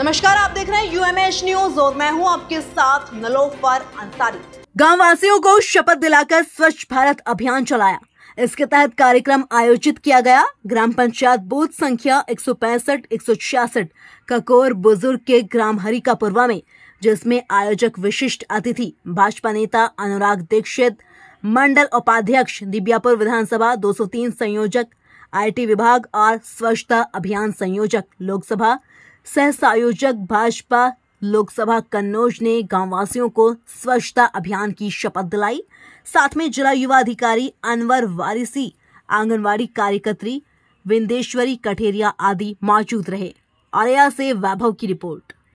नमस्कार आप देख रहे हैं यूएमएच न्यूज और मैं हूं आपके साथ नलोफर अंसारी गाँव वासियों को शपथ दिलाकर स्वच्छ भारत अभियान चलाया इसके तहत कार्यक्रम आयोजित किया गया ग्राम पंचायत बूथ संख्या एक सौ पैंसठ एक सौ छियासठ ककोर बुजुर्ग के ग्राम हरिकापुरवा में जिसमें आयोजक विशिष्ट अतिथि भाजपा नेता अनुराग दीक्षित मंडल उपाध्यक्ष दिव्यापुर विधानसभा 203 संयोजक आईटी विभाग और स्वच्छता अभियान संयोजक लोकसभा सह संयोजक भाजपा लोकसभा कन्नौज ने गांववासियों को स्वच्छता अभियान की शपथ दिलाई साथ में जिला युवा अधिकारी अनवर वारिसी आंगनवाड़ी कार्यकर्त्री विंदेश्वरी कठेरिया आदि मौजूद रहे औरया से वैभव की रिपोर्ट